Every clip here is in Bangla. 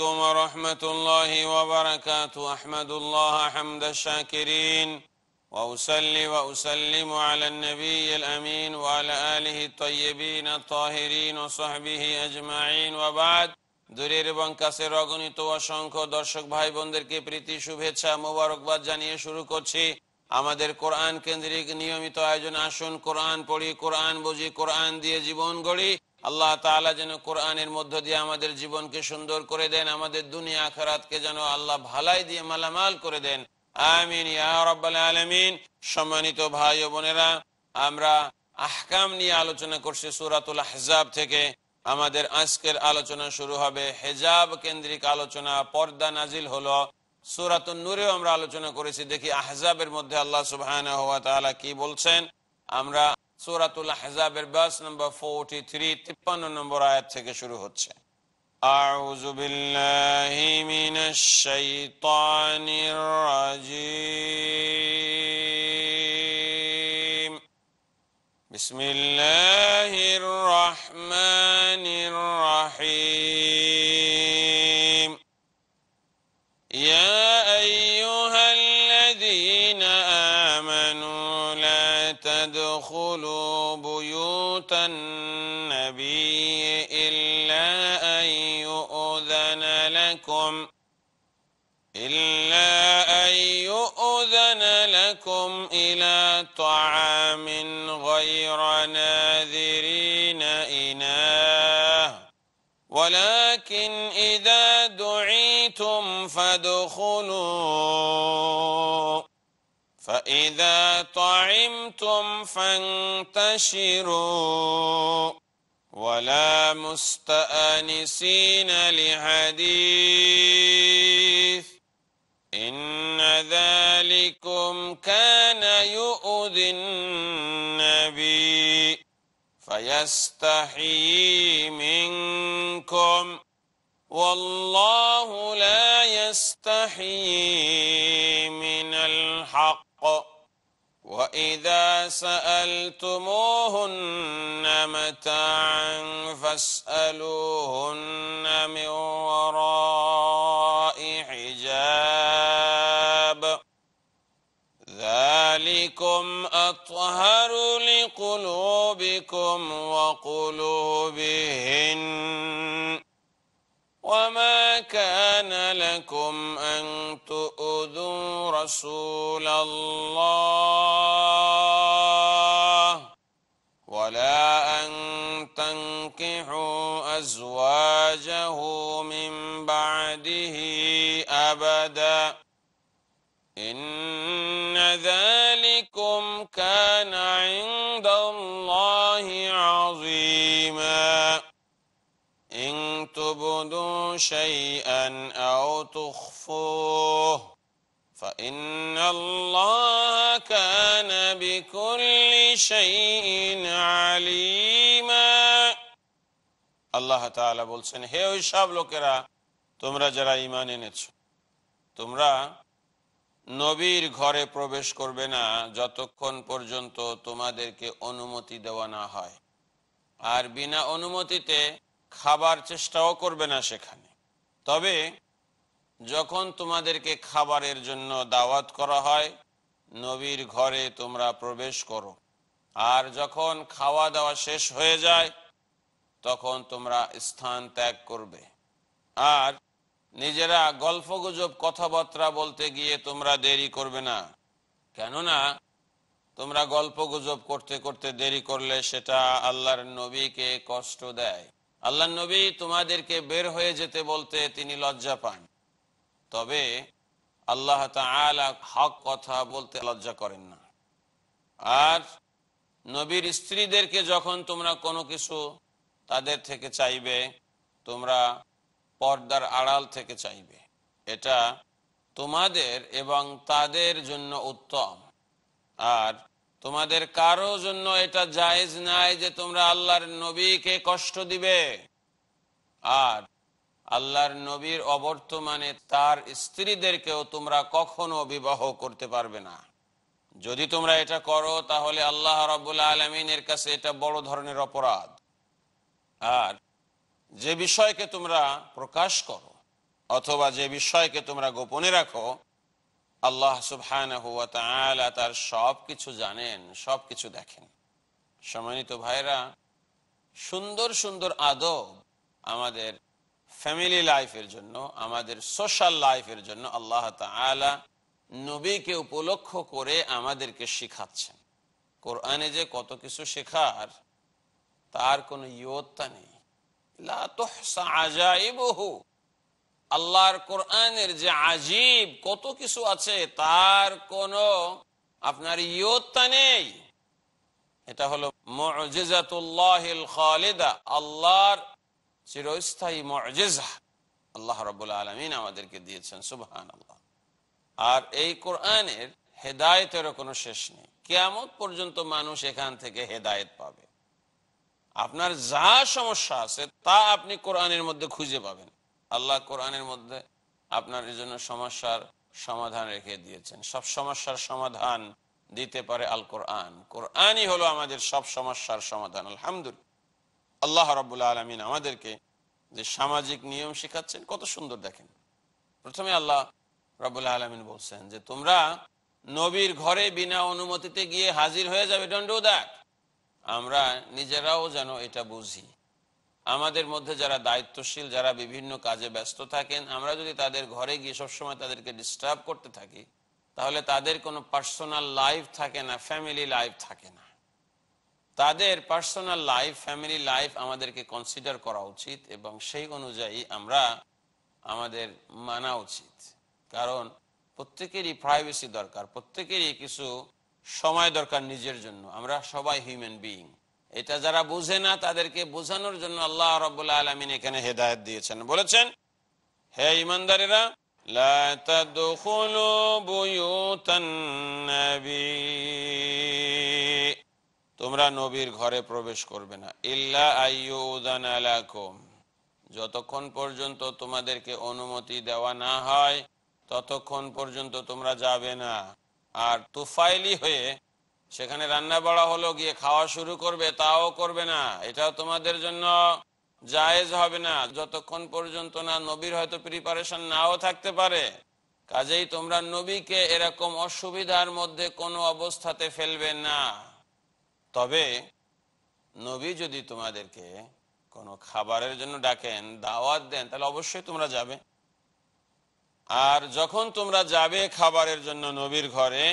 عليكم ورحمة الله وبركاته أحمد الله حمد الشاكرين وأسلي وأسلم على النبي الأمين وعلى آله الطيبين الطاهرين وصحبه أجمعين وبعد দূরের এবং কাছের অগণিত অসংখ্য দর্শক ভাই বোনদেরকে প্রীতি শুভেচ্ছা মোবারকবাদ জানিয়ে শুরু করছি আমাদের কোরআন কেন্দ্রিক নিয়মিত আয়োজন আসুন কোরআন পড়ি কোরআন বুঝি কোরআন দিয়ে জীবন গড়ি আল্লাহ তালা যেন কোরআনের মধ্য দিয়ে আমাদের জীবনকে সুন্দর করে দেন আমাদের দুনিয়া আখারাতকে যেন আল্লাহ ভালাই দিয়ে মালামাল করে দেন আমিন আলমিন সম্মানিত ভাই ও বোনেরা আমরা আহকাম নিয়ে আলোচনা করছি সুরাতুল হেজাব থেকে আমাদের আজকের আলোচনা শুরু হবে হেজাব কেন্দ্রিক আলোচনা পর্দা নাজিল হলো সুরাতুল নূরেও আমরা আলোচনা করেছি দেখি আহজাবের মধ্যে আল্লাহ সুবাহ কি বলছেন আমরা সুরাতুল আহজাবের বাস নম্বর ফোরটি থ্রি তিপ্পান্ন নম্বর আয়াত থেকে শুরু হচ্ছে أعوذ بالله من الشيطان الرجيم بسم الله الرحمن الرحيم يا ادخلوا بيوت النبي إلا أن يؤذن لكم إلا أن يؤذن لكم إلى طعام غير ناذرين إناه ولكن إذا دعيتم فادخلوا فإذا طعمتم فانتشروا ولا مستأنسين لحديث إن ذلكم كان يؤذي النبي فيستحيي منكم والله لا يستحيي من الحق وإذا سألتموهن متاعا فاسألوهن من وراء حجاب ذلكم أطهر لقلوبكم وقلوبهن وما كان لكم أن اعبدوا رسول الله ولا أن تنكحوا أزواجه من بعده أبدا إن ذلكم كان عند الله عظيما إن تبدوا شيئا أو تخفوه আল্লাহ বলছেন হে ওই সব লোকেরা তোমরা যারা ঈমান এনেছ তোমরা নবীর ঘরে প্রবেশ করবে না যতক্ষণ পর্যন্ত তোমাদেরকে অনুমতি দেওয়া না হয় আর বিনা অনুমতিতে খাবার চেষ্টাও করবে না সেখানে তবে যখন তোমাদেরকে খাবারের জন্য দাওয়াত করা হয় নবীর ঘরে তোমরা প্রবেশ করো আর যখন খাওয়া দাওয়া শেষ হয়ে যায় তখন তোমরা স্থান ত্যাগ করবে আর নিজেরা গল্পগুজব কথাবার্তা বলতে গিয়ে তোমরা দেরি করবে না কেননা তোমরা গল্পগুজব করতে করতে দেরি করলে সেটা আল্লাহর নবীকে কষ্ট দেয় আল্লাহ নবী তোমাদেরকে বের হয়ে যেতে বলতে তিনি লজ্জা পান তবে আল্লাহ হক কথা বলতে লজ্জা করেন না আর নবীর স্ত্রীদেরকে যখন তোমরা কোনো কিছু তাদের থেকে চাইবে তোমরা পর্দার আড়াল থেকে চাইবে এটা তোমাদের এবং তাদের জন্য উত্তম আর তোমাদের কারো জন্য এটা জায়জ নাই যে তোমরা আল্লাহর নবীকে কষ্ট দিবে আর আল্লাহর নবীর অবর্তমানে তার স্ত্রীদেরকেও তোমরা কখনো বিবাহ করতে পারবে না যদি তোমরা এটা করো তাহলে আল্লাহ রবুল্লা আলমিনের কাছে এটা বড় ধরনের অপরাধ আর যে বিষয়কে তোমরা প্রকাশ করো অথবা যে বিষয়কে তোমরা গোপনে রাখো আল্লাহ সুবহান তার সব কিছু জানেন সব কিছু দেখেন সম্মানিত ভাইরা সুন্দর সুন্দর আদব আমাদের ফ্যামিলি লাইফের জন্য আমাদের সোশ্যাল লাইফের জন্য আল্লাহ তালা নবীকে উপলক্ষ করে আমাদেরকে শিখাচ্ছেন কোরআনে যে কত কিছু শেখার তার কোনো ইয়ত্তা নেই আল্লাহর কোরআনের যে আজীব কত কিছু আছে তার কোন আপনার ইয়ত্তা নেই এটা হলো মজেজাতুল্লাহ খালেদা আল্লাহর চিরস্থায়ী মজেজা আল্লাহ রবুল্লা আলমিন আমাদেরকে দিয়েছেন সুবহান আল্লাহ আর এই কোরআনের হেদায়তেরও কোনো শেষ নেই কেমন পর্যন্ত মানুষ এখান থেকে হেদায়ত পাবে আপনার যা সমস্যা আছে তা আপনি কোরআনের মধ্যে খুঁজে পাবেন আল্লাহ কোরআনের মধ্যে আপনার জন্য সমস্যার সমাধান রেখে দিয়েছেন সব সমস্যার সমাধান দিতে পারে আল কোরআন কোরআনই হলো আমাদের সব সমস্যার সমাধান আলহামদুলিল্লাহ আল্লাহ রব্বুল্লা আলমিন আমাদেরকে যে সামাজিক নিয়ম শেখাচ্ছেন কত সুন্দর দেখেন প্রথমে আল্লাহ রবুল্লা আলমিন বলছেন যে তোমরা নবীর ঘরে বিনা অনুমতিতে গিয়ে হাজির হয়ে যাবে দণ্ড দেখ আমরা নিজেরাও যেন এটা বুঝি আমাদের মধ্যে যারা দায়িত্বশীল যারা বিভিন্ন কাজে ব্যস্ত থাকেন আমরা যদি তাদের ঘরে গিয়ে সবসময় তাদেরকে ডিস্টার্ব করতে থাকি তাহলে তাদের কোনো পার্সোনাল লাইফ থাকে না ফ্যামিলি লাইফ থাকে না তাদের পার্সোনাল লাইফ ফ্যামিলি লাইফ আমাদেরকে কনসিডার করা উচিত এবং সেই অনুযায়ী আমরা আমাদের মানা উচিত কারণ প্রত্যেকেরই প্রাইভেসি দরকার প্রত্যেকেরই কিছু সময় দরকার নিজের জন্য আমরা সবাই হিউম্যান বিইং এটা যারা বুঝে না তাদেরকে বোঝানোর জন্য আল্লাহ রবাহ আলমিন এখানে হেদায়ত দিয়েছেন বলেছেন হে ইমানদারেরা লা تدخلوا তোমরা নবীর ঘরে প্রবেশ করবে না ইল্লা আইয়ুদান আলাকুম যতক্ষণ পর্যন্ত তোমাদেরকে অনুমতি দেওয়া না হয় ততক্ষণ পর্যন্ত তোমরা যাবে না আর তুফাইলি হয়ে সেখানে রান্না বড়া হলো গিয়ে খাওয়া শুরু করবে তাও করবে না এটাও তোমাদের জন্য জায়েজ হবে না যতক্ষণ পর্যন্ত না নবীর হয়তো প্রিপারেশন নাও থাকতে পারে কাজেই তোমরা নবীকে এরকম অসুবিধার মধ্যে কোনো অবস্থাতে ফেলবে না তবে নবী যদি তোমাদেরকে কোনো খাবারের জন্য ডাকেন দাওয়াত দেন তাহলে অবশ্যই তোমরা যাবে আর যখন তোমরা যাবে খাবারের জন্য নবীর ঘরে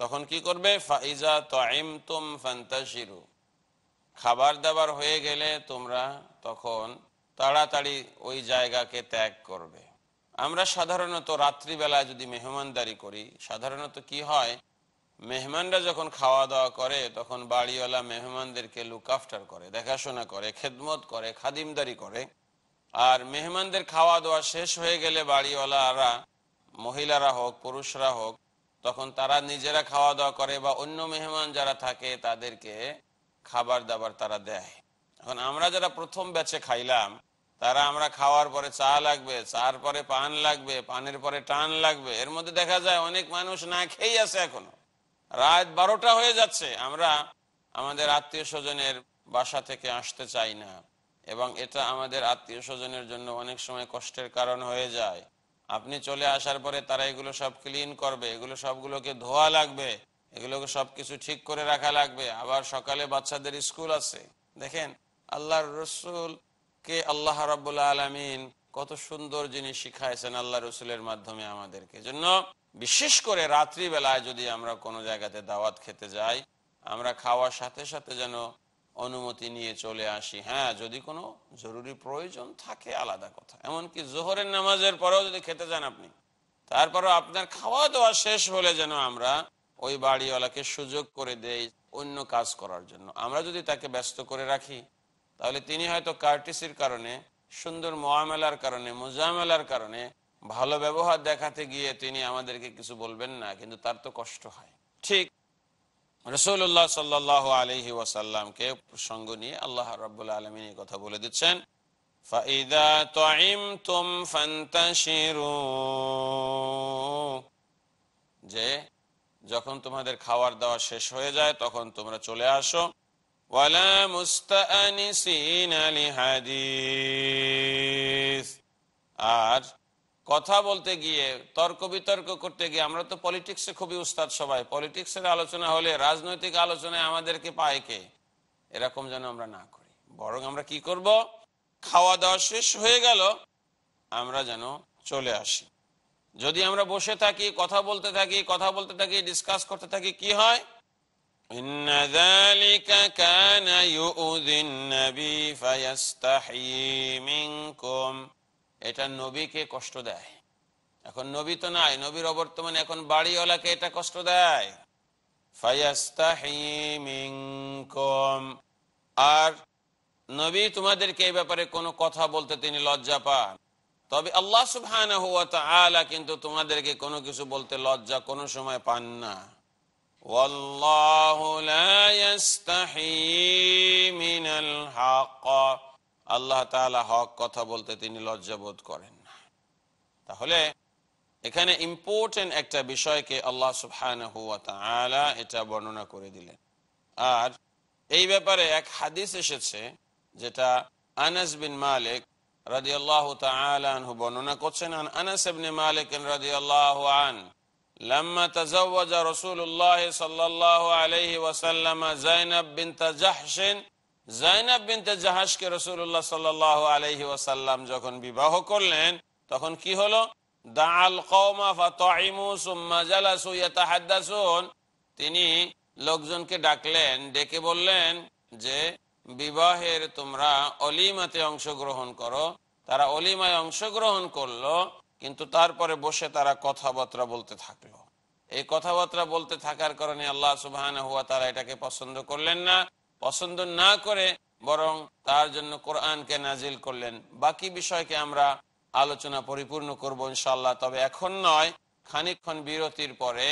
তখন কি করবে ফাইজা তাইম তুম ফান্তাসিরু খাবার দাবার হয়ে গেলে তোমরা তখন তাড়াতাড়ি ওই জায়গাকে ত্যাগ করবে আমরা সাধারণত রাত্রিবেলা যদি মেহমানদারি করি সাধারণত কি হয় মেহমানরা যখন খাওয়া দাওয়া করে তখন বাড়িওয়ালা মেহমানদেরকে লুক আফটার করে দেখাশোনা করে খেদমত করে খাদিমদারি করে আর মেহমানদের খাওয়া দাওয়া শেষ হয়ে গেলে বাড়িওয়ালারা মহিলারা হোক পুরুষরা হোক তখন তারা নিজেরা খাওয়া দাওয়া করে বা অন্য মেহমান যারা থাকে তাদেরকে খাবার দাবার তারা দেয় এখন আমরা যারা প্রথম ব্যাচে খাইলাম তারা আমরা খাওয়ার পরে চা লাগবে চার পরে পান লাগবে পানের পরে টান লাগবে এর মধ্যে দেখা যায় অনেক মানুষ না খেয়েই আছে এখনো রাত বারোটা হয়ে যাচ্ছে আমরা আমাদের আত্মীয় স্বজনের বাসা থেকে আসতে চাই না এবং এটা আমাদের আত্মীয় স্বজনের জন্য অনেক সময় কষ্টের কারণ হয়ে যায় আপনি চলে আসার পরে তারা এগুলো সব ক্লিন করবে এগুলো সবগুলোকে ধোয়া লাগবে এগুলোকে সবকিছু ঠিক করে রাখা লাগবে আবার সকালে বাচ্চাদের স্কুল আছে দেখেন আল্লাহর রসুল কে আল্লাহ রাবুল্লা আলমিন কত সুন্দর জিনিস শিখাইছেন আল্লাহ রসুলের মাধ্যমে আমাদেরকে জন্য বিশেষ করে রাত্রিবেলায় যদি আমরা কোনো জায়গাতে দাওয়াত খেতে যাই আমরা খাওয়ার সাথে সাথে যেন অনুমতি নিয়ে চলে আসি হ্যাঁ যদি কোনো জরুরি প্রয়োজন থাকে আলাদা কথা এমনকি জোহরের নামাজের পরেও যদি খেতে যান আপনি তারপরে আপনার খাওয়া দাওয়া শেষ হলে যেন আমরা ওই বাড়িওয়ালাকে সুযোগ করে দেই অন্য কাজ করার জন্য আমরা যদি তাকে ব্যস্ত করে রাখি তাহলে তিনি হয়তো কার্টিসির কারণে সুন্দর মোয়ামেলার কারণে মোজামেলার কারণে ভালো ব্যবহার দেখাতে গিয়ে তিনি আমাদেরকে কিছু বলবেন না কিন্তু তার তো কষ্ট হয় ঠিক রসৌল্লাহ সাল্লাহ আলহি ওয়াসাল্লামকে প্রসঙ্গ নিয়ে আল্লাহ রবাহ আলমিন এই কথা বলে দিচ্ছেন فَإِذَا طَعِمْتُمْ فَانْتَشِرُوا যে যখন তোমাদের খাওয়ার দাওয়া শেষ হয়ে যায় তখন তোমরা চলে আসো ওয়ালা মুস্তাআনিসিনা লিহাদিস আর কথা বলতে গিয়ে তর্ক বিতর্ক করতে গিয়ে আমরা তো পলিটিক্সে খুবই উস্তাদ সবাই পলিটিক্সের আলোচনা হলে রাজনৈতিক আলোচনায় আমাদেরকে পায় কে এরকম যেন আমরা না করি বরং আমরা কি করব খাওয়া দাওয়া শেষ হয়ে গেল আমরা যেন চলে আসি যদি আমরা বসে থাকি কথা বলতে থাকি কথা বলতে থাকি ডিসকাস করতে থাকি কি হয় ইন্না এটা নবীকে কষ্ট দেয় এখন নবী তো নাই নবীর অবর্তমানে এখন বাড়িওয়ালাকে এটা কষ্ট দেয় আর নবী তোমাদেরকে এই ব্যাপারে কোনো কথা বলতে তিনি লজ্জা পান তবে আল্লাহ আলা কিন্তু তোমাদেরকে কোনো কিছু বলতে লজ্জা কোনো সময় পান না ওয়াল্লাহ আল্লাহ তালা হক কথা বলতে তিনি লজ্জাবোধ করেন না তাহলে এখানে ইম্পর্টেন্ট একটা বিষয়কে আল্লাহ সুফহান এটা বর্ণনা করে দিলেন আর এই ব্যাপারে এক হাদিস এসেছে যেটা আনাস বিন মালিক তিনি জাইনাব বিনতে জাহাজকে রসুল্লাহ সাল আলহি ওয়াসাল্লাম যখন বিবাহ করলেন তখন কি হলো তিনি লোকজনকে ডাকলেন ডেকে বললেন যে বিবাহের তোমরা অলিমাতে অংশগ্রহণ করো তারা অলিমায় অংশগ্রহণ করলো কিন্তু তারপরে বসে তারা কথাবার্তা বলতে থাকলো এই কথাবার্তা বলতে থাকার কারণে আল্লাহ সুবাহ এটাকে পছন্দ করলেন না পছন্দ না করে বরং তার জন্য কোরআনকে নাজিল করলেন বাকি বিষয়কে আমরা আলোচনা পরিপূর্ণ করব ইনশাল্লাহ তবে এখন নয় খানিকক্ষণ বিরতির পরে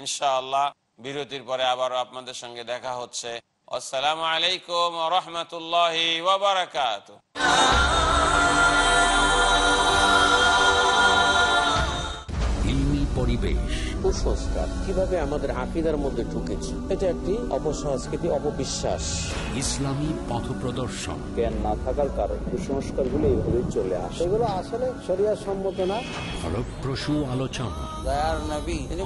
ইনশাআল্লাহ বিরতির পরে আবার আপনাদের সঙ্গে দেখা হচ্ছে আসসালামু আলাইকুম রহমতুল্লাহ কুসংস্কার কিভাবে আমাদের আকিদার মধ্যে ঢুকেছে এটা একটি অপসংস্কৃতি অপবিশ্বাস ইসলামী পথ প্রদর্শন জ্ঞান না থাকার কারণ কুসংস্কার গুলো চলে আসে এগুলো আসলে শরিয়ার সম্মত না ফলপ্রসূ আলোচনা দয়ার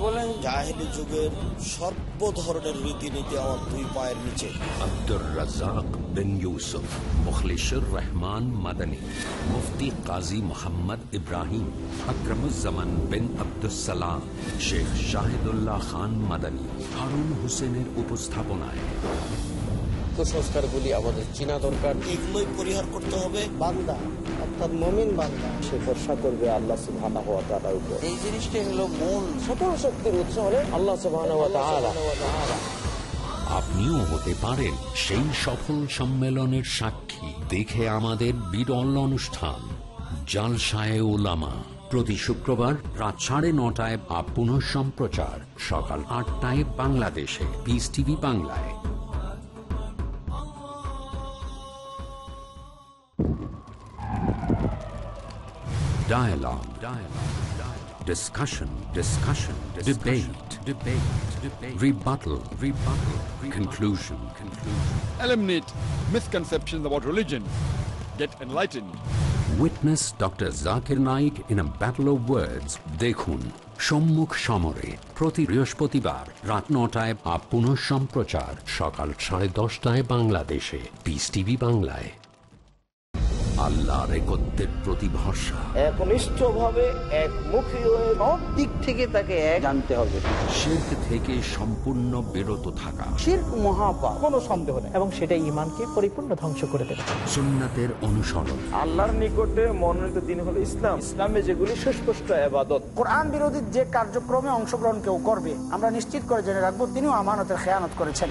বলেন জাহেলি যুগের সর্ব ধরনের রীতিনীতি আমার দুই পায়ের নিচে আব্দুর রাজাক বিন ইউসুফ মুখলিসুর রহমান মাদানী মুফতি কাজী মোহাম্মদ ইব্রাহিম আকরমুজামান বিন আব্দুসালাম শেখ শাহিদুল্লাহ খান মাদানী হারুন হোসেনের উপস্থাপনায় আমাদের চিনা দরকার এগুলোই পরিহার করতে হবে বান্দা আপনিও হতে পারেন সেই সফল সম্মেলনের সাক্ষী দেখে আমাদের বিরল অনুষ্ঠান জালসায় ওলামা প্রতি শুক্রবার রাত সাড়ে নটায় বা সম্প্রচার সকাল আটটায় বাংলাদেশে বিস টিভি বাংলায় Dialogue. Dialogue. Dialogue. Discussion. Discussion. Discussion. Debate. Debate. Debate. Rebuttal. Rebuttal. rebuttal. Conclusion. Conclusion. Eliminate misconceptions about religion. Get enlightened. Witness Dr. Zakir Naik in a battle of words. দেখুন সম্মুখ সমরে প্রতি বৃহস্পতিবার রাত নটায় আপ পুনঃ সম্প্রচার সকাল সাড়ে দশটায় বাংলাদেশে পিস টিভি বাংলায় আল্লাহর একত্রের প্রতি ভরসা একনিষ্ঠ দিক থেকে তাকে এক হবে থেকে সম্পূর্ণ বিরত থাকা কোনো সন্দেহ এবং পরিপূর্ণ ধ্বংস করে অনুসরণ আল্লাহর মনোনীত দিন হলো ইসলাম যেগুলি কোরআন বিরোধী যে কার্যক্রমে অংশগ্রহণ কেউ করবে আমরা নিশ্চিত করে জেনে রাখবো তিনিও আমানতের খেয়ানত করেছেন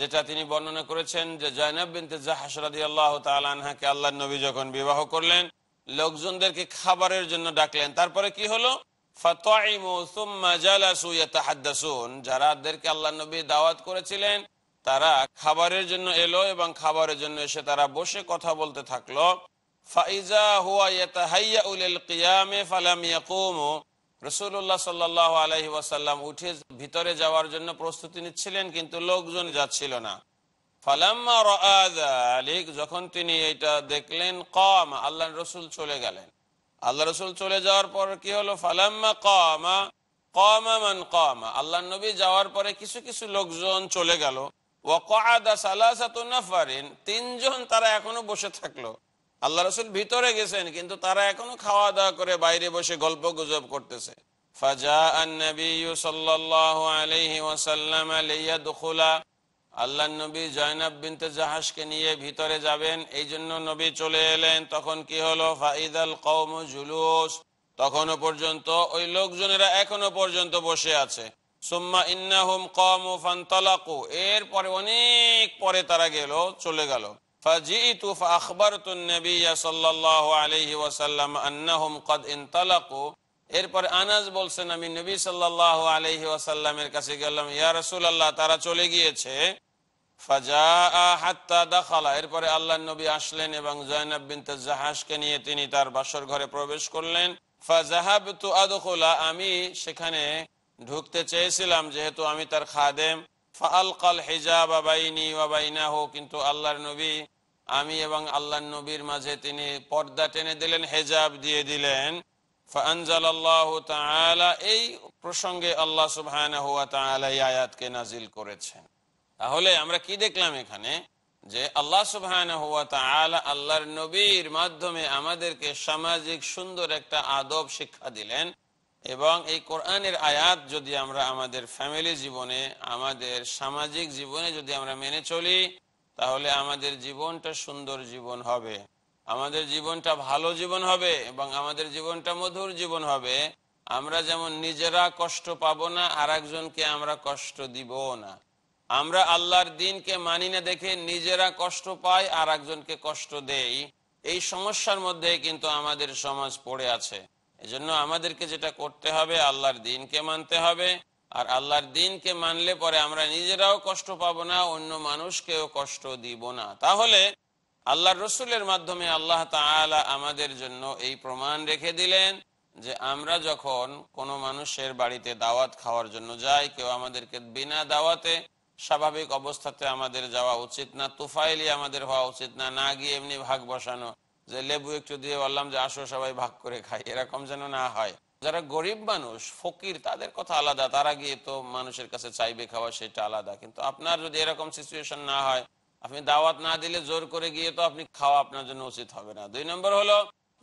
যেটা তিনি বর্ণনা করেছেন যে জয়নাব বিনতে জাহাসরাদি আল্লাহ আল্লাহ নবী যখন বিবাহ করলেন লোকজনদেরকে খাবারের জন্য ডাকলেন তারপরে কি হলো যারাদেরকে আল্লাহ নবী দাওয়াত করেছিলেন তারা খাবারের জন্য এলো এবং খাবারের জন্য এসে তারা বসে কথা বলতে থাকলো ফাইজা হুয়া ইয়াতাহাইয়া উলিল কিয়ামে ফালাম ইয়াকুমু রসুল্লাহ সাল্লাহ আলহি ওয়াসাল্লাম উঠে ভিতরে যাওয়ার জন্য প্রস্তুতি নিচ্ছিলেন কিন্তু লোকজন যাচ্ছিল না যখন তিনি এটা দেখলেন কম আল্লাহ রসুল চলে গেলেন আল্লাহ রসুল চলে যাওয়ার পর কি হলো ফালাম্মা কমা কমা মান কমা আল্লাহ নবী যাওয়ার পরে কিছু কিছু লোকজন চলে গেল ও কাদা নাফারিন তিনজন তারা এখনো বসে থাকলো আল্লাহ রসুল ভিতরে গেছেন কিন্তু তারা এখনো খাওয়া দাওয়া করে বাইরে বসে গল্প গুজব করতেছে আল্লাহ নবী জয়নাব বিনতে জাহাজকে নিয়ে ভিতরে যাবেন এই জন্য নবী চলে এলেন তখন কি হলো ফাইদাল কৌম জুলুস তখনও পর্যন্ত ওই লোকজনেরা এখনো পর্যন্ত বসে আছে সুম্মা এরপরে অনেক পরে তারা গেল চলে গেল فجئت النبي صلى الله عليه وسلم قد انطلقوا এরপর বলছেন আমি নবী সাল্লাহ আলহি ওয়াসাল্লামের কাছে গেলাম ইয়া তারা চলে গিয়েছে এরপরে আল্লাহ নবী আসলেন এবং জয়নাব বিনতে জাহাজকে নিয়ে তিনি তার বাসর ঘরে প্রবেশ করলেন ফাজাহাব তু আমি সেখানে ঢুকতে চেয়েছিলাম যেহেতু আমি তার খাদেম কিন্তু আল্লাহর নবী আমি এবং আল্লাহ নবীর মাঝে তিনি পর্দা টেনে দিলেন হেজাব দিয়ে দিলেন এই প্রসঙ্গে আল্লাহ আয়াতকে নাজিল করেছেন তাহলে আমরা কি দেখলাম এখানে যে আল্লাহ সুবহান আল্লাহর নবীর মাধ্যমে আমাদেরকে সামাজিক সুন্দর একটা আদব শিক্ষা দিলেন এবং এই কোরআনের আয়াত যদি আমরা আমাদের ফ্যামিলি জীবনে আমাদের সামাজিক জীবনে যদি আমরা মেনে চলি তাহলে আমাদের জীবনটা সুন্দর জীবন হবে আমাদের জীবনটা ভালো জীবন হবে এবং আমাদের জীবনটা মধুর জীবন হবে আমরা যেমন নিজেরা কষ্ট পাবো না আর একজনকে আমরা কষ্ট দিব না আমরা আল্লাহর দিনকে মানি না দেখে নিজেরা কষ্ট পাই আর একজনকে কষ্ট দেই এই সমস্যার মধ্যে কিন্তু আমাদের সমাজ পড়ে আছে এজন্য আমাদেরকে যেটা করতে হবে আল্লাহর দিনকে মানতে হবে আর আল্লাহর দিনকে মানলে পরে আমরা নিজেরাও কষ্ট পাবো না অন্য মানুষকেও কষ্ট দিব না তাহলে আল্লাহর রসুলের মাধ্যমে আল্লাহ তালা আমাদের জন্য এই প্রমাণ রেখে দিলেন যে আমরা যখন কোনো মানুষের বাড়িতে দাওয়াত খাওয়ার জন্য যাই কেউ আমাদেরকে বিনা দাওয়াতে স্বাভাবিক অবস্থাতে আমাদের যাওয়া উচিত না তুফাইলি আমাদের হওয়া উচিত না না গিয়ে এমনি ভাগ বসানো যে লেবু একটু দিয়ে বললাম যে আসো সবাই ভাগ করে খাই এরকম যেন না হয় যারা গরিব মানুষ ফকির তাদের কথা আলাদা তারা গিয়ে তো মানুষের কাছে চাইবে খাওয়া সেটা আলাদা কিন্তু আপনার যদি এরকম সিচুয়েশন না হয় আপনি দাওয়াত না দিলে জোর করে গিয়ে তো আপনি খাওয়া আপনার জন্য উচিত হবে না দুই নম্বর হলো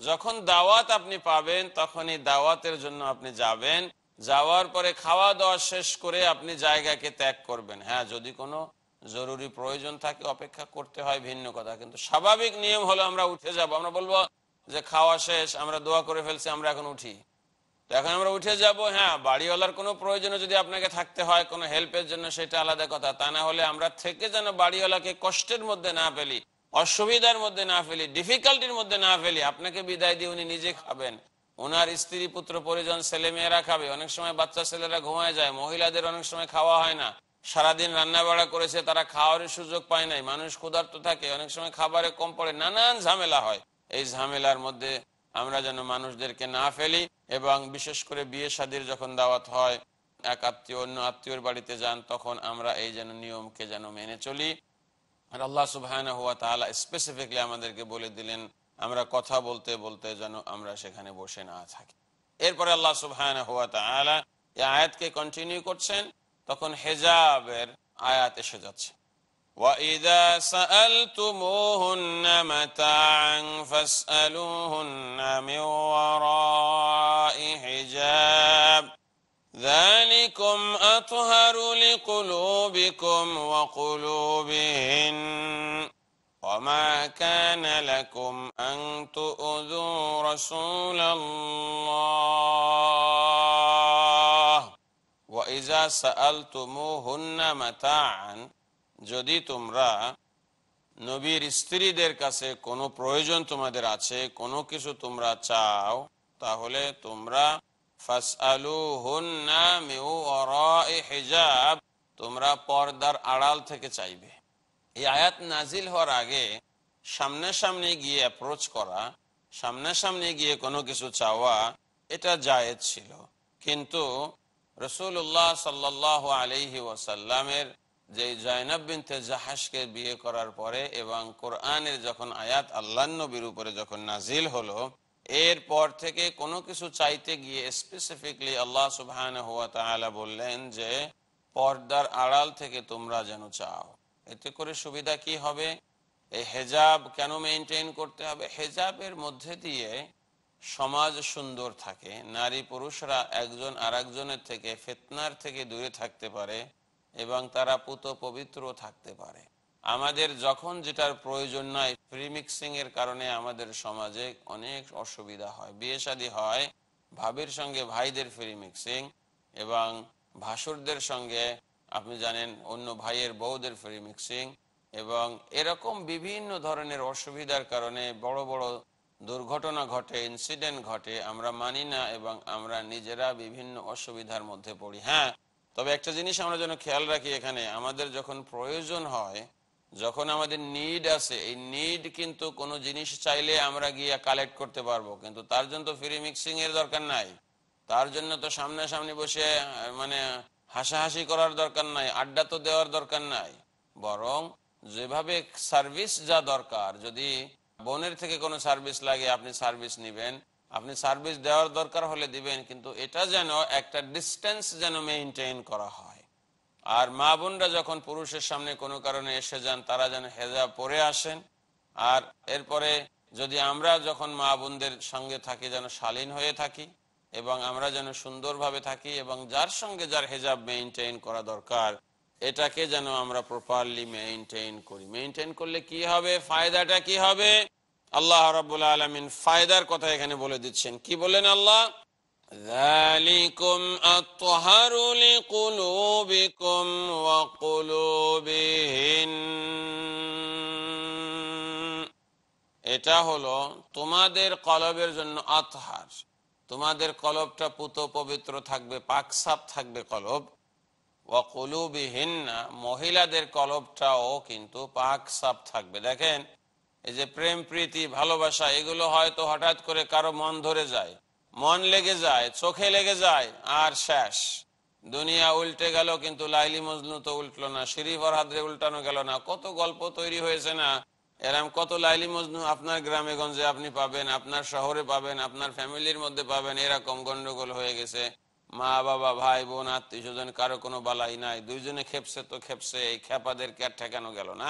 যখন দাওয়াত আপনি পাবেন তখন এই দাওয়াতের জন্য আপনি যাবেন যাওয়ার পরে খাওয়া দাওয়া শেষ করে আপনি জায়গাকে ত্যাগ করবেন হ্যাঁ যদি কোনো জরুরি প্রয়োজন থাকে অপেক্ষা করতে হয় ভিন্ন কথা কিন্তু স্বাভাবিক নিয়ম হলো আমরা উঠে যাব আমরা বলবো যে খাওয়া শেষ আমরা দোয়া করে ফেলছি আমরা এখন উঠি তো এখন আমরা উঠে যাব হ্যাঁ বাড়িওয়ালার কোনো প্রয়োজনে যদি আপনাকে থাকতে হয় কোনো হেল্পের জন্য সেটা আলাদা কথা তা না হলে আমরা থেকে যেন বাড়িওয়ালাকে কষ্টের মধ্যে না ফেলি অসুবিধার মধ্যে না ফেলি ডিফিকাল্টির মধ্যে না ফেলি আপনাকে বিদায় দিয়ে উনি নিজে খাবেন ওনার স্ত্রী পুত্র পরিজন ছেলে মেয়েরা খাবে অনেক সময় বাচ্চা ছেলেরা ঘুমায় যায় মহিলাদের অনেক সময় খাওয়া হয় না সারাদিন রান্নাবাড়া করেছে তারা খাওয়ারের সুযোগ পায় নাই মানুষ ক্ষুধার্ত থাকে অনেক সময় খাবারে কম পড়ে নানান ঝামেলা হয় এই ঝামেলার মধ্যে আমরা যেন মানুষদেরকে না ফেলি এবং বিশেষ করে বিয়ে শাদির যখন দাওয়াত হয় এক আত্মীয় অন্য আত্মীয়র বাড়িতে যান তখন আমরা এই যেন নিয়মকে যেন মেনে চলি আর আল্লাহ সুবাহ স্পেসিফিকলি আমাদেরকে বলে দিলেন আমরা কথা বলতে বলতে যেন আমরা সেখানে বসে না থাকি এরপরে আল্লাহ সুবাহ আয়াতকে কন্টিনিউ করছেন তখন হেজাবের আয়াত এসে যাচ্ছে وَإِذَا سَأَلْتُمُوهُنَّ مَتَاعًا فَاسْأَلُوهُنَّ مِنْ وَرَاءِ حِجَابٍ ذَلِكُمْ أَطْهَرُ لِقُلُوبِكُمْ وَقُلُوبِهِنَّ وما كان لكم أن تؤذوا رسول الله যদি তোমরা নবীর স্ত্রীদের কাছে কোনো প্রয়োজন তোমাদের আছে কোনো কিছু তোমরা চাও তাহলে তোমরা তোমরা পর্দার আড়াল থেকে চাইবে এই আয়াত নাজিল হওয়ার আগে সামনাসামনি গিয়ে অ্যাপ্রোচ করা সামনাসামনি গিয়ে কোনো কিছু চাওয়া এটা জায়েজ ছিল কিন্তু রসুল্লাহ সাল্লাহ আলহি ওয়াসাল্লামের যে জয়নাবিনতে বিনতে জাহাজকে বিয়ে করার পরে এবং কোরআনের যখন আয়াত আল্লাহ নবীর উপরে যখন নাজিল হলো এর পর থেকে কোনো কিছু চাইতে গিয়ে স্পেসিফিকলি আল্লাহ সুবহান হুয়া তালা বললেন যে পর্দার আড়াল থেকে তোমরা যেন চাও এতে করে সুবিধা কি হবে এই হেজাব কেন মেনটেন করতে হবে হেজাবের মধ্যে দিয়ে সমাজ সুন্দর থাকে নারী পুরুষরা একজন আর একজনের থেকে ফেতনার থেকে দূরে থাকতে পারে এবং তারা পুত পবিত্র থাকতে পারে আমাদের যখন যেটার প্রয়োজন নয় প্রিমিক্সিং এর কারণে আমাদের সমাজে অনেক অসুবিধা হয় বিয়ে শাদী হয় ভাবির সঙ্গে ভাইদের মিক্সিং এবং ভাসুরদের সঙ্গে আপনি জানেন অন্য ভাইয়ের বউদের মিক্সিং এবং এরকম বিভিন্ন ধরনের অসুবিধার কারণে বড় বড় দুর্ঘটনা ঘটে ইনসিডেন্ট ঘটে আমরা মানি না এবং আমরা নিজেরা বিভিন্ন অসুবিধার মধ্যে পড়ি হ্যাঁ তবে একটা জিনিস আমরা যেন খেয়াল রাখি এখানে আমাদের যখন প্রয়োজন হয় যখন আমাদের নিড আছে এই নিড কিন্তু কোনো জিনিস চাইলে আমরা গিয়ে কালেক্ট করতে পারবো কিন্তু তার জন্য তো ফ্রি মিক্সিং এর দরকার নাই তার জন্য তো সামনাসামনি বসে মানে হাসাহাসি করার দরকার নাই আড্ডা তো দেওয়ার দরকার নাই বরং যেভাবে সার্ভিস যা দরকার যদি বোনের থেকে কোনো সার্ভিস লাগে আপনি সার্ভিস নেবেন আপনি সার্ভিস দেওয়ার দরকার হলে দিবেন কিন্তু এটা যেন একটা ডিস্টেন্স যেন মেনটেন করা হয় আর মা বোনরা যখন পুরুষের সামনে কোনো কারণে এসে যান তারা যেন হেজা পরে আসেন আর এরপরে যদি আমরা যখন মা বোনদের সঙ্গে থাকি যেন শালীন হয়ে থাকি এবং আমরা যেন সুন্দরভাবে থাকি এবং যার সঙ্গে যার হেজাব মেনটেন করা দরকার এটাকে যেন আমরা প্রপারলি মেনটেন করি মেনটেন করলে কি হবে ফায়দাটা কি হবে আল্লাহ রাবুল্লা আলমিন ফায়দার কথা এখানে বলে দিচ্ছেন কি বলেন আল্লাহ এটা হলো তোমাদের কলবের জন্য আতহার তোমাদের কলবটা পুত পবিত্র থাকবে পাকসাপ থাকবে কলব ওয়াকুলুবিহীনা মহিলাদের কলবটাও কিন্তু পাক সাপ থাকবে দেখেন এই যে প্রেম প্রীতি ভালোবাসা এগুলো হয়তো হঠাৎ করে কারো মন ধরে যায় মন লেগে যায় চোখে লেগে যায় আর শেষ দুনিয়া উল্টে গেল কিন্তু লাইলি মজনু তো উল্টলো না সিঁড়ি ফরহাদে উল্টানো গেল না কত গল্প তৈরি হয়েছে না এরম কত লাইলি মজনু আপনার গ্রামে গঞ্জে আপনি পাবেন আপনার শহরে পাবেন আপনার ফ্যামিলির মধ্যে পাবেন এরকম গন্ডগোল হয়ে গেছে মা বাবা ভাই বোন আত্মীয় স্বজন কারো কোনো বালাই নাই দুইজনে খেপসে তো খেপসে এই খেপাদেরকে আর ঠেকানো গেল না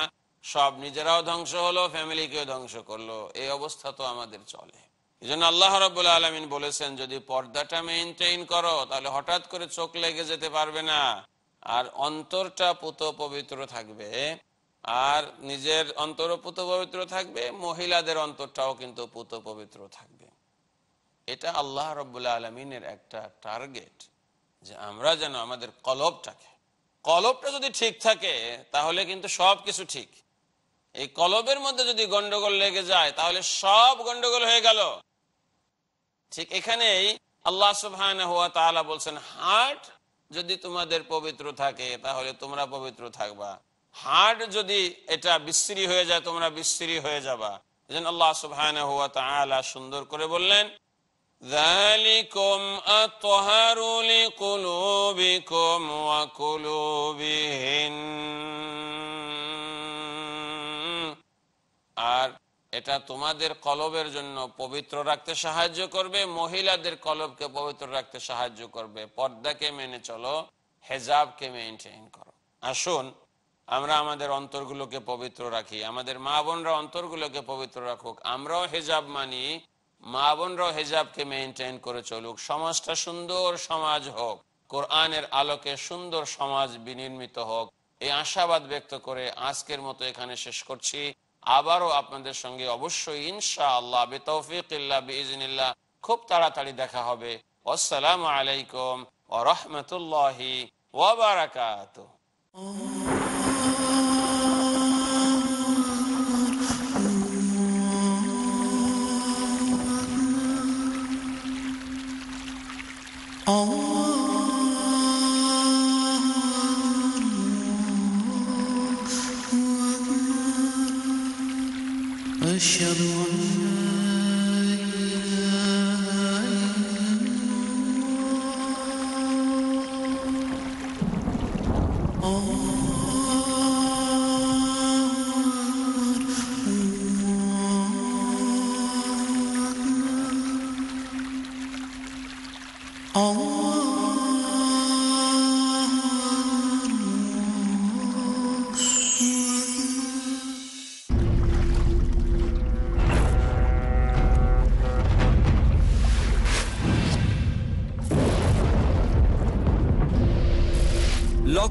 সব নিজেরাও ধ্বংস হলো ফ্যামিলিকেও ধ্বংস করলো এই অবস্থা তো আমাদের চলে এই জন্য আল্লাহ আলমিন বলেছেন যদি পর্দাটা মেনটেন করো তাহলে হঠাৎ করে চোখ লেগে যেতে পারবে না আর অন্তরটা পুত পবিত্র থাকবে আর নিজের অন্তর পুত পবিত্র থাকবে মহিলাদের অন্তরটাও কিন্তু পুত পবিত্র থাকবে এটা আল্লাহ রব্বুল্লা আলমিনের একটা টার্গেট যে আমরা যেন আমাদের কলবটাকে কলবটা যদি ঠিক থাকে তাহলে কিন্তু সব কিছু ঠিক এই কলবের মধ্যে যদি গন্ডগোল লেগে যায় তাহলে সব গন্ডগোল হয়ে গেল ঠিক এখানেই আল্লাহ সুহান হুয়া তাহলে বলছেন হার্ট যদি তোমাদের পবিত্র থাকে তাহলে তোমরা পবিত্র থাকবা হার্ট যদি এটা বিশ্রী হয়ে যায় তোমরা বিশ্রী হয়ে যাবা আল্লাহ সুহান হুয়া তাহলে সুন্দর করে বললেন ذلكم أطهر لقلوبكم وقلوبهن আর এটা তোমাদের কলবের জন্য পবিত্র রাখতে সাহায্য করবে মহিলাদের কলবকে পবিত্র রাখতে সাহায্য করবে পর্দাকে মেনে চলো হেজাবকে মেনটেন করো আসুন আমরা আমাদের অন্তরগুলোকে পবিত্র রাখি আমাদের মা বোনরা অন্তরগুলোকে পবিত্র রাখুক আমরাও হেজাব মানি মা বোনরাও হেজাবকে মেনটেন করে চলুক সমাজটা সুন্দর সমাজ হোক কোরআনের আলোকে সুন্দর সমাজ বিনির্মিত হোক এই আশাবাদ ব্যক্ত করে আজকের মতো এখানে শেষ করছি আবারও আপনাদের সঙ্গে অবশ্যই ইনশা আল্লাহ বেতৌফিকিল্লা খুব তাড়াতাড়ি দেখা হবে আসসালামু আলাইকুম ও রহমতুল্লাহি ওবরাকাত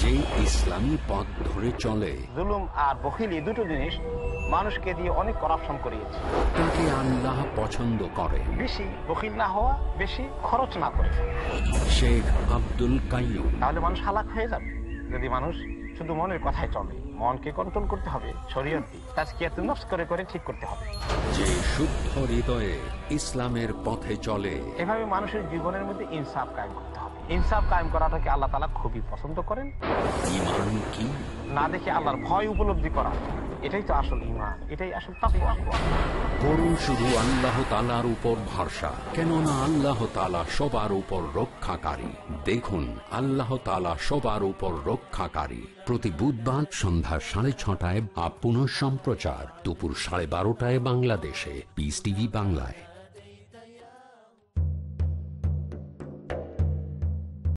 যে ইসলামী পথ ধরে চলে জুলুম আর বখিল এই দুটো জিনিস মানুষকে দিয়ে অনেক করাপশন করিয়েছে তাকে আল্লাহ পছন্দ করে বেশি বখিল না হওয়া বেশি খরচ না করে শেখ আব্দুল কাইম তাহলে মানুষ হালাক হয়ে যাবে যদি মানুষ শুধু মনের কথায় চলে মনকে কন্ট্রোল করতে হবে শরীয়তি তাজকিয়াতুন নফস করে করে ঠিক করতে হবে যে শুদ্ধ হৃদয়ে ইসলামের পথে চলে এভাবে মানুষের জীবনের মধ্যে ইনসাফ কায়েম করতে ইনসাফ কায়েম করাটাকে আল্লাহ তালা খুবই পছন্দ করেন না দেখে আল্লাহর ভয় উপলব্ধি করা এটাই তো আসল ইমান এটাই আসল করুন শুধু আল্লাহ তালার উপর ভরসা কেননা আল্লাহ তালা সবার উপর রক্ষাকারী দেখুন আল্লাহ তালা সবার উপর রক্ষাকারী প্রতি বুধবার সন্ধ্যা সাড়ে ছটায় আপ পুনঃ সম্প্রচার দুপুর সাড়ে বারোটায় বাংলাদেশে পিস টিভি বাংলায়